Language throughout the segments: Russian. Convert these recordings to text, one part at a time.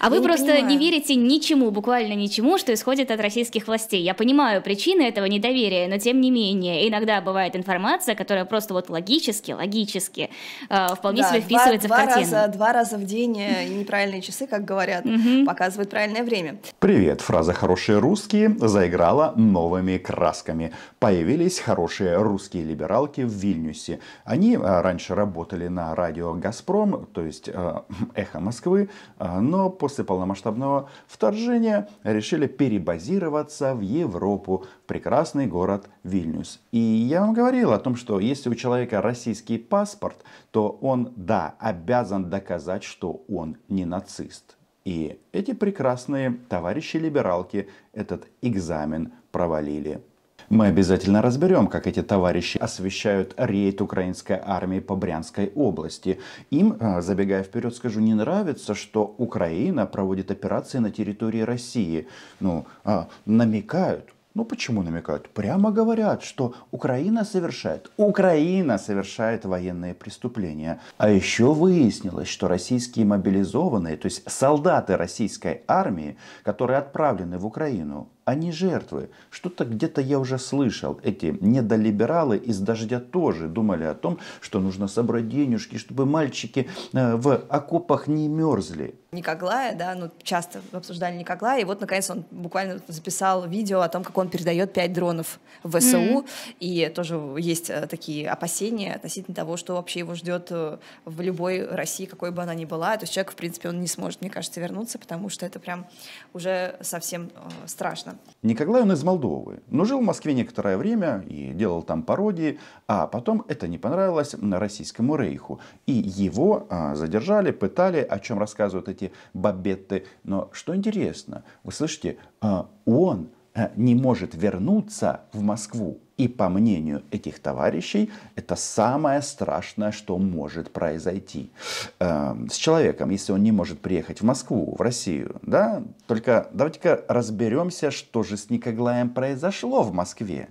А вы просто понимаю. не верите ничему, буквально ничему, что исходит от российских властей. Я понимаю причины этого недоверия, но тем не менее, иногда бывает информация, которая просто вот логически, логически э, вполне да, себе вписывается два, в картину. Раза, два раза в день э, неправильные часы, как говорят, показывают правильное время. Привет, фраза «хорошие русские» заиграла новыми красками. Появились хорошие русские либералки в Вильнюсе. Они э, раньше работали на радио «Газпром», то есть э, «Эхо Москвы», но после полномасштабного вторжения решили перебазироваться в Европу, прекрасный город Вильнюс. И я вам говорил о том, что если у человека российский паспорт, то он, да, обязан доказать, что он не нацист. И эти прекрасные товарищи-либералки этот экзамен провалили. Мы обязательно разберем, как эти товарищи освещают рейд украинской армии по Брянской области. Им, э, забегая вперед, скажу, не нравится, что Украина проводит операции на территории России. Ну, а, намекают, ну почему намекают? Прямо говорят, что Украина совершает, Украина совершает военные преступления. А еще выяснилось, что российские мобилизованные, то есть солдаты российской армии, которые отправлены в Украину, они а жертвы. Что-то где-то я уже слышал. Эти недолибералы из «Дождя» тоже думали о том, что нужно собрать денежки, чтобы мальчики э, в окопах не мерзли. Никоглая, да, ну часто обсуждали Никоглая, и вот наконец он буквально записал видео о том, как он передает пять дронов в СУ, mm-hmm. и тоже есть э, такие опасения относительно того, что вообще его ждет э, в любой России, какой бы она ни была, то есть человек, в принципе, он не сможет, мне кажется, вернуться, потому что это прям уже совсем страшно. Николаенко. Николай он из Молдовы, но жил в Москве некоторое время и делал там пародии, а потом это не понравилось российскому рейху. И его а, задержали, пытали, о чем рассказывают эти бабетты. Но что интересно, вы слышите, а, он Э, не может вернуться в Москву. И по мнению этих товарищей, это самое страшное, что может произойти э, с человеком, если он не может приехать в Москву, в Россию. Да? Только давайте-ка разберемся, что же с Никоглаем произошло в Москве.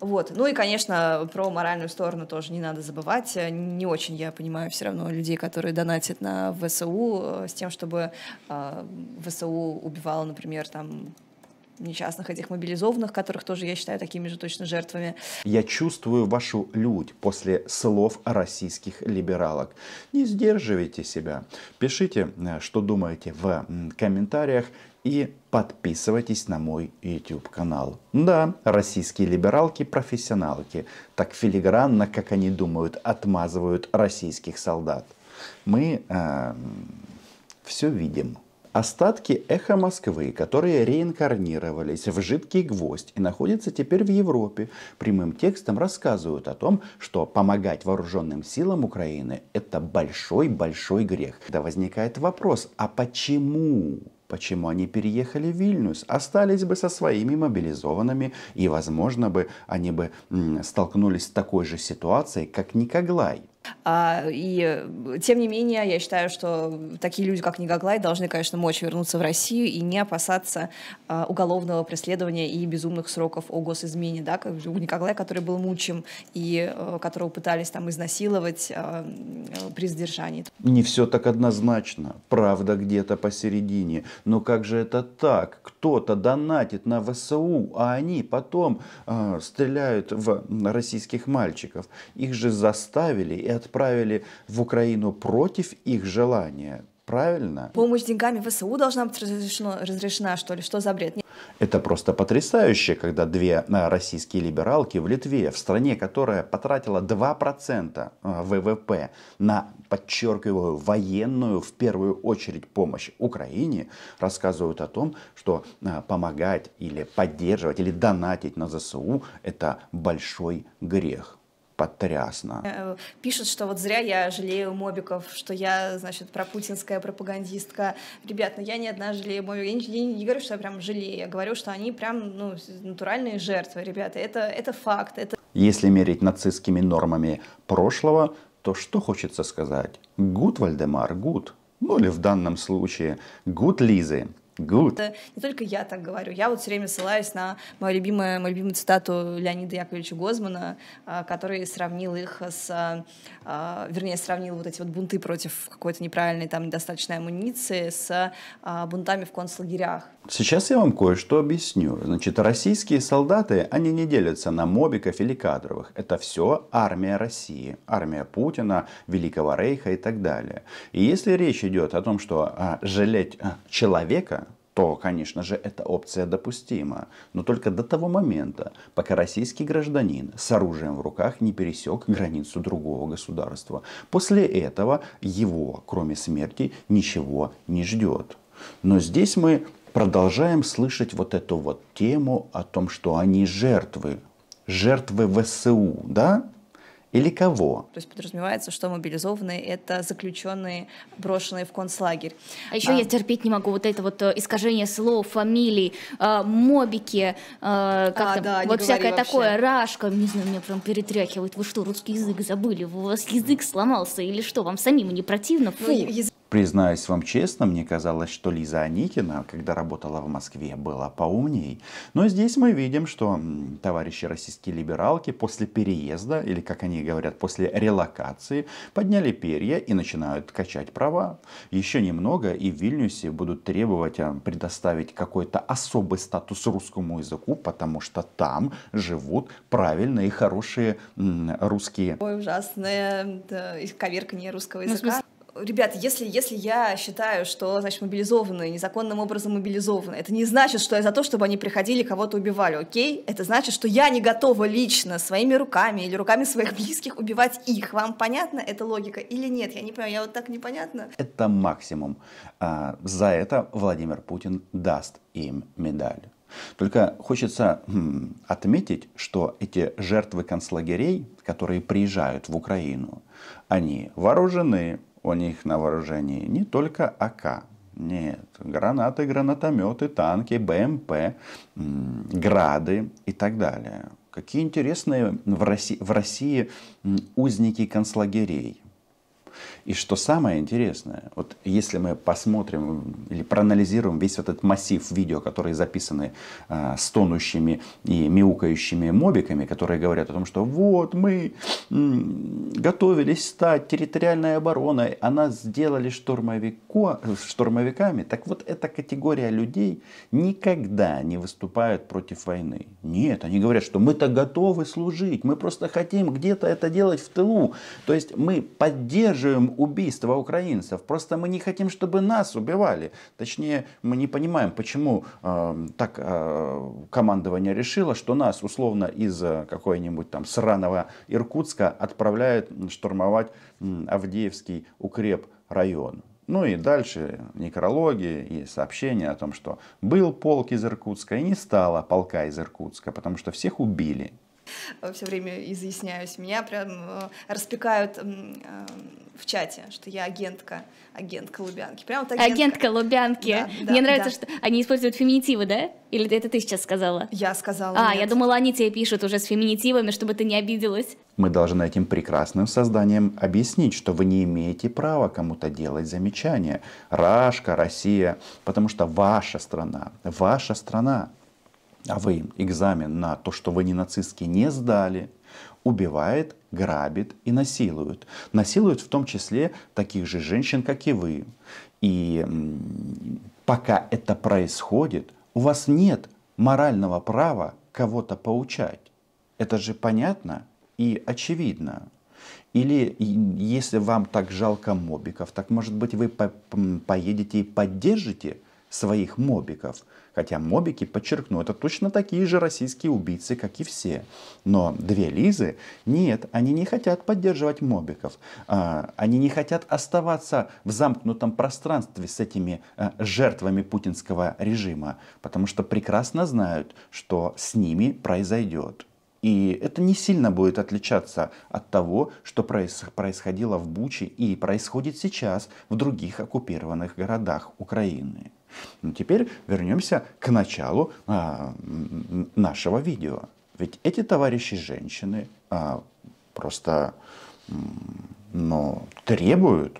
Вот. Ну и, конечно, про моральную сторону тоже не надо забывать. Не очень я понимаю все равно людей, которые донатят на ВСУ э, с тем, чтобы э, ВСУ убивала, например, там несчастных этих мобилизованных, которых тоже я считаю такими же точно жертвами. Я чувствую вашу лють после слов российских либералок. Не сдерживайте себя. Пишите, э, что думаете в комментариях и подписывайтесь на мой YouTube канал. Да, российские либералки профессионалки, так филигранно, как они думают, отмазывают российских солдат. Мы э, все видим. Остатки эхо Москвы, которые реинкарнировались в жидкий гвоздь и находятся теперь в Европе, прямым текстом рассказывают о том, что помогать вооруженным силам Украины – это большой-большой грех. Да возникает вопрос, а почему? Почему они переехали в Вильнюс? Остались бы со своими мобилизованными, и, возможно бы, они бы столкнулись с такой же ситуацией, как Никоглай. А, и э, тем не менее, я считаю, что такие люди, как Нигоглай, должны, конечно, мочь вернуться в Россию и не опасаться а, уголовного преследования и безумных сроков о госизмене, да, у Нигоглая, который был мучим и э, которого пытались там изнасиловать а, при задержании. Не все так однозначно. Правда где-то посередине. Но как же это так? Кто-то донатит на ВСУ, а они потом э, стреляют в российских мальчиков. Их же заставили, и отправили в Украину против их желания. Правильно? Помощь деньгами ВСУ должна быть разрешена, разрешена, что ли? Что за бред? Это просто потрясающе, когда две э, российские либералки в Литве, в стране, которая потратила 2% э, ВВП на, подчеркиваю, военную, в первую очередь, помощь Украине, рассказывают о том, что э, помогать или поддерживать, или донатить на ЗСУ – это большой грех потрясно. Э, пишут, что вот зря я жалею мобиков, что я, значит, пропутинская пропагандистка. Ребят, ну я не одна жалею мобиков. Я не, я не говорю, что я прям жалею, я говорю, что они прям, ну, натуральные жертвы, ребята. Это, это факт. Это... Если мерить нацистскими нормами прошлого, то что хочется сказать? Гуд, Вальдемар, гуд. Ну или в данном случае гуд Лизы. Good. Это не только я так говорю. Я вот все время ссылаюсь на мою любимую, мою любимую цитату Леонида Яковлевича Гозмана, а, который сравнил их с... А, а, вернее, сравнил вот эти вот бунты против какой-то неправильной там недостаточной амуниции с бунтами в концлагерях. Сейчас я вам кое-что объясню. Значит, российские солдаты, они не делятся на мобиков или кадровых. Это все армия России, армия Путина, Великого Рейха и так далее. И если речь идет о том, что а, жалеть а, человека, то, конечно же, эта опция допустима. Но только до того момента, пока российский гражданин с оружием в руках не пересек границу другого государства. После этого его, кроме смерти, ничего не ждет. Но здесь мы продолжаем слышать вот эту вот тему о том, что они жертвы. Жертвы ВСУ, да? Или кого? То есть подразумевается, что мобилизованные — это заключенные, брошенные в концлагерь. А еще а... я терпеть не могу вот это вот э, искажение слов, фамилий, э, мобики, э, как а, там, да, вот всякое вообще. такое, рашка, не знаю, меня прям перетряхивает. Вы что, русский язык забыли? У вас язык сломался или что? Вам самим не противно? Ну, Фу. Ну, язык Признаюсь вам честно, мне казалось, что Лиза Аникина, когда работала в Москве, была поумней. Но здесь мы видим, что товарищи российские либералки после переезда, или как они говорят, после релокации, подняли перья и начинают качать права. Еще немного и в Вильнюсе будут требовать а, предоставить какой-то особый статус русскому языку, потому что там живут правильные и хорошие русские. Ой, ужасное да, коверкание русского ну, языка. Ну, ребят, если, если я считаю, что, значит, мобилизованные незаконным образом мобилизованы, это не значит, что я за то, чтобы они приходили, кого-то убивали, окей? Это значит, что я не готова лично своими руками или руками своих близких убивать их. Вам понятна эта логика или нет? Я не понимаю, я вот так непонятно? Это максимум. А, за это Владимир Путин даст им медаль. Только хочется хм, отметить, что эти жертвы концлагерей, которые приезжают в Украину, они вооружены, у них на вооружении не только АК, нет, гранаты, гранатометы, танки, БМП, грады и так далее. Какие интересные в России, в России узники концлагерей. И что самое интересное, вот если мы посмотрим или проанализируем весь этот массив видео, которые записаны э, а, с и мяукающими мобиками, которые говорят о том, что вот мы готовились стать территориальной обороной, а нас сделали штурмовико, штурмовиками, так вот эта категория людей никогда не выступает против войны. Нет, они говорят, что мы-то готовы служить, мы просто хотим где-то это делать в тылу. То есть мы поддерживаем убийства украинцев, просто мы не хотим, чтобы нас убивали. Точнее, мы не понимаем, почему э, так э, командование решило, что нас условно из э, какой-нибудь там сраного Иркутска отправляют штурмовать э, Авдеевский укреп район. Ну и дальше некрологи и сообщения о том, что был полк из Иркутска и не стало полка из Иркутска, потому что всех убили. Э, все время изъясняюсь. Меня прям э, распекают э, в чате, что я агентка, агентка Лубянки. Прямо вот агентка. Агентка Лубянки. Да, да, Мне нравится, да. что они используют феминитивы, да? Или это ты сейчас сказала? Я сказала. А, нет. я думала, они тебе пишут уже с феминитивами, чтобы ты не обиделась. Мы должны этим прекрасным созданием объяснить, что вы не имеете права кому-то делать замечания. Рашка, Россия, потому что ваша страна, ваша страна, а вы экзамен на то, что вы не нацистский, не сдали, убивает, грабит и насилует. Насилуют в том числе таких же женщин, как и вы. И пока это происходит, у вас нет морального права кого-то поучать. Это же понятно и очевидно. Или если вам так жалко мобиков, так может быть вы поедете и поддержите своих мобиков. Хотя мобики, подчеркну, это точно такие же российские убийцы, как и все. Но две Лизы, нет, они не хотят поддерживать мобиков. А, они не хотят оставаться в замкнутом пространстве с этими а, жертвами путинского режима, потому что прекрасно знают, что с ними произойдет. И это не сильно будет отличаться от того, что происходило в Буче и происходит сейчас в других оккупированных городах Украины. Но ну, теперь вернемся к началу а, нашего видео. Ведь эти товарищи женщины а, просто но ну, требуют,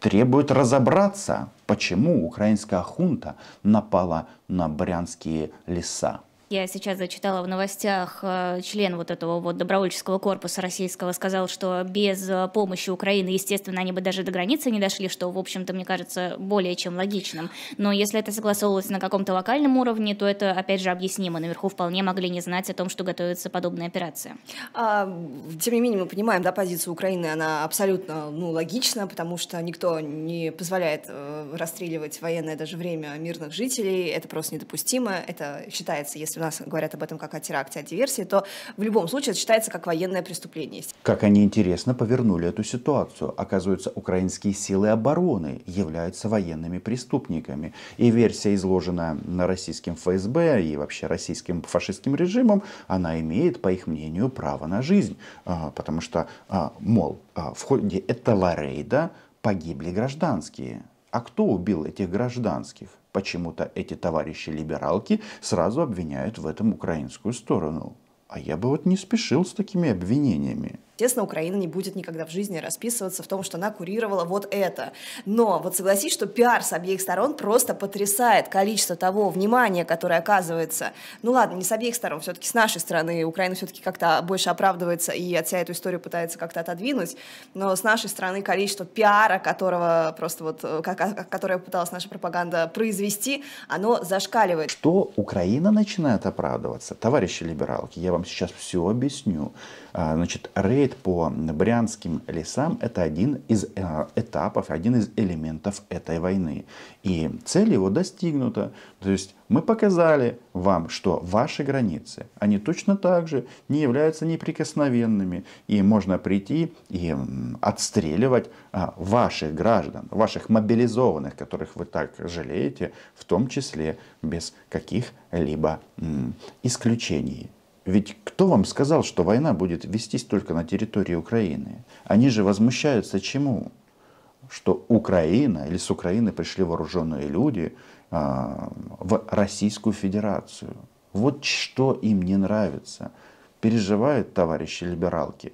требуют разобраться, почему украинская хунта напала на брянские леса я сейчас зачитала в новостях, э, член вот этого вот добровольческого корпуса российского сказал, что без э, помощи Украины, естественно, они бы даже до границы не дошли, что, в общем-то, мне кажется, более чем логичным. Но если это согласовывалось на каком-то локальном уровне, то это, опять же, объяснимо. Наверху вполне могли не знать о том, что готовится подобная операция. А, тем не менее, мы понимаем, да, позицию Украины, она абсолютно ну, логична, потому что никто не позволяет э, расстреливать военное даже время мирных жителей. Это просто недопустимо. Это считается, если нас говорят об этом как о теракте, о диверсии, то в любом случае это считается как военное преступление. Как они интересно повернули эту ситуацию. Оказывается, украинские силы обороны являются военными преступниками. И версия, изложенная на российским ФСБ и вообще российским фашистским режимом, она имеет, по их мнению, право на жизнь. А, потому что, а, мол, а, в ходе этого рейда погибли гражданские. А кто убил этих гражданских? Почему-то эти товарищи-либералки сразу обвиняют в этом украинскую сторону. А я бы вот не спешил с такими обвинениями. Естественно, Украина не будет никогда в жизни расписываться в том, что она курировала вот это. Но вот согласись, что пиар с обеих сторон просто потрясает количество того внимания, которое оказывается. Ну ладно, не с обеих сторон, все-таки с нашей стороны. Украина все-таки как-то больше оправдывается и от себя эту историю пытается как-то отодвинуть. Но с нашей стороны количество пиара, которого просто вот, э, которое пыталась наша пропаганда произвести, оно зашкаливает. Что Украина начинает оправдываться? Товарищи либералки, я вам сейчас все объясню. А, значит, Рей лазеет по брянским лесам, это один из э, этапов, один из элементов этой войны. И цель его достигнута. То есть мы показали вам, что ваши границы, они точно так же не являются неприкосновенными. И можно прийти и отстреливать а, ваших граждан, ваших мобилизованных, которых вы так жалеете, в том числе без каких-либо исключений. Ведь кто вам сказал, что война будет вестись только на территории Украины? Они же возмущаются чему? Что Украина или с Украины пришли вооруженные люди а, в Российскую Федерацию. Вот что им не нравится. Переживают товарищи либералки.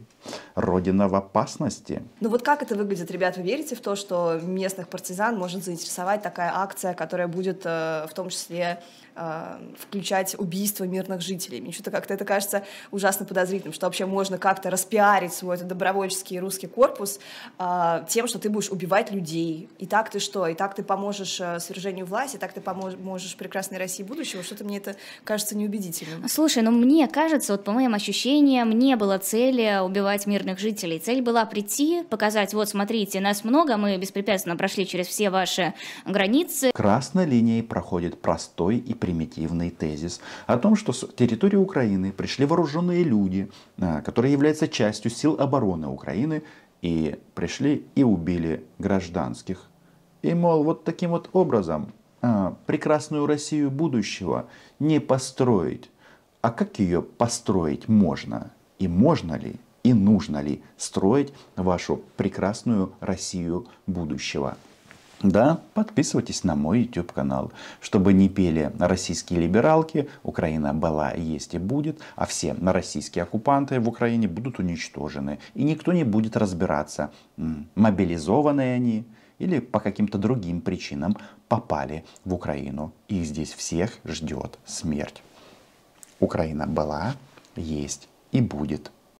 Родина в опасности. Ну вот как это выглядит, ребят? Вы верите в то, что местных партизан может заинтересовать такая акция, которая будет э, в том числе Эм, включать убийство мирных жителей. Мне что-то как-то это кажется ужасно подозрительным, что вообще можно как-то распиарить свой этот добровольческий русский корпус э, тем, что ты будешь убивать людей. И так ты что? И так ты поможешь э, свержению власти, и так ты поможешь прекрасной России будущего. Что-то мне это кажется неубедительным. Слушай, ну мне кажется, вот по моим ощущениям, не было цели убивать мирных жителей. Цель была прийти, показать, вот смотрите, нас много, мы беспрепятственно прошли через все ваши границы. Красной линией проходит простой и при примитивный тезис о том, что с территории Украины пришли вооруженные люди, а, которые являются частью сил обороны Украины, и пришли и убили гражданских. И, мол, вот таким вот образом а, прекрасную Россию будущего не построить. А как ее построить можно? И можно ли, и нужно ли строить вашу прекрасную Россию будущего? Да, подписывайтесь на мой YouTube канал, чтобы не пели российские либералки, Украина была, есть и будет, а все российские оккупанты в Украине будут уничтожены. И никто не будет разбираться, мобилизованные они или по каким-то другим причинам попали в Украину. и здесь всех ждет смерть. Украина была, есть и будет.